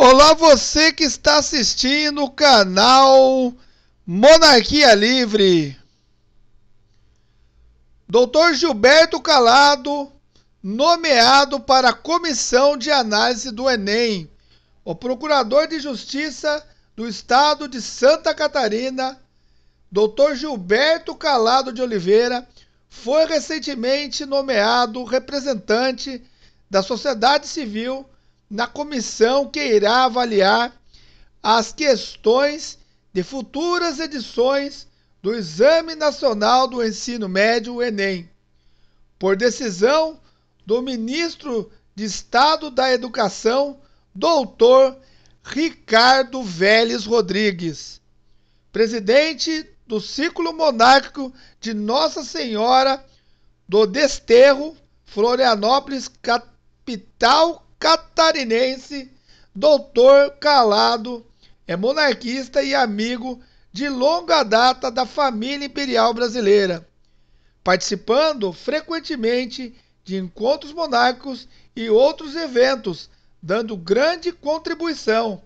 Olá, você que está assistindo o canal Monarquia Livre. Doutor Gilberto Calado, nomeado para a comissão de análise do Enem. O Procurador de Justiça do Estado de Santa Catarina, Doutor Gilberto Calado de Oliveira, foi recentemente nomeado representante da sociedade civil na comissão que irá avaliar as questões de futuras edições do Exame Nacional do Ensino Médio, Enem, por decisão do ministro de Estado da Educação, doutor Ricardo Vélez Rodrigues, presidente do Ciclo Monárquico de Nossa Senhora do Desterro, Florianópolis, capital catarinense, doutor Calado, é monarquista e amigo de longa data da família imperial brasileira, participando frequentemente de encontros monárquicos e outros eventos, dando grande contribuição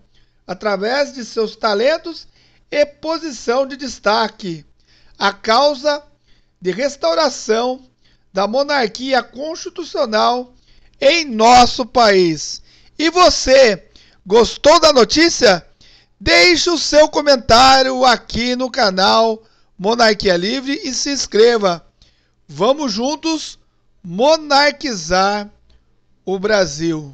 através de seus talentos e posição de destaque à causa de restauração da monarquia constitucional em nosso país. E você, gostou da notícia? Deixe o seu comentário aqui no canal Monarquia Livre e se inscreva. Vamos juntos monarquizar o Brasil.